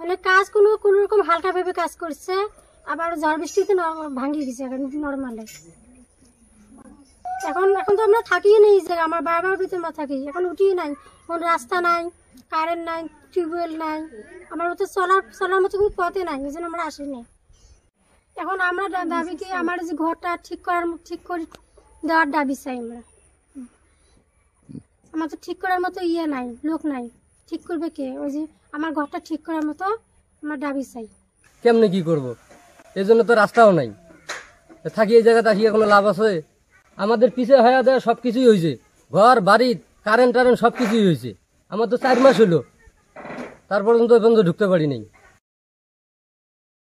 মানে কাজ কোনো কোনো রকম হালকা কাজ করছে আবার ঝড় বৃষ্টিতে ভাঙ্গি গেছে এখন নর্মালে এখন এখন তো আমরা থাকিয়ে নেই যে আমার বাবার বাড়িতে মা থাকি এখন উঠিয়ে নাই কোনো রাস্তা নাই কারেন্ট নাই টিউবওয়েল নাই আমার মতো চলার চলার মতো কোনো পথে নাই এই জন্য আমরা আসিনি এখন আমরা দাবি কি আমার যে ঘরটা ঠিক করার ঠিক করে দেওয়ার দাবি চাই আমরা আমার তো ঠিক করার মতো ইয়ে নাই লোক নাই ঠিক করবে কে ওই যে আমার ঘরটা ঠিক করার মতো আমার দাবি চাই কেমনে কি করব এর জন্য তো রাস্তাও নাই থাকি এই জায়গা থাকিয়ে কোনো লাভ আছে আমাদের পিছিয়ে হয়ে দেওয়া সব কিছুই হয়েছে ঘর বাড়ি কারেন্ট টারেন্ট সব কিছুই হয়েছে আমার তো চার মাস হলো তারপর পর্যন্ত ঢুকতে পারি নাই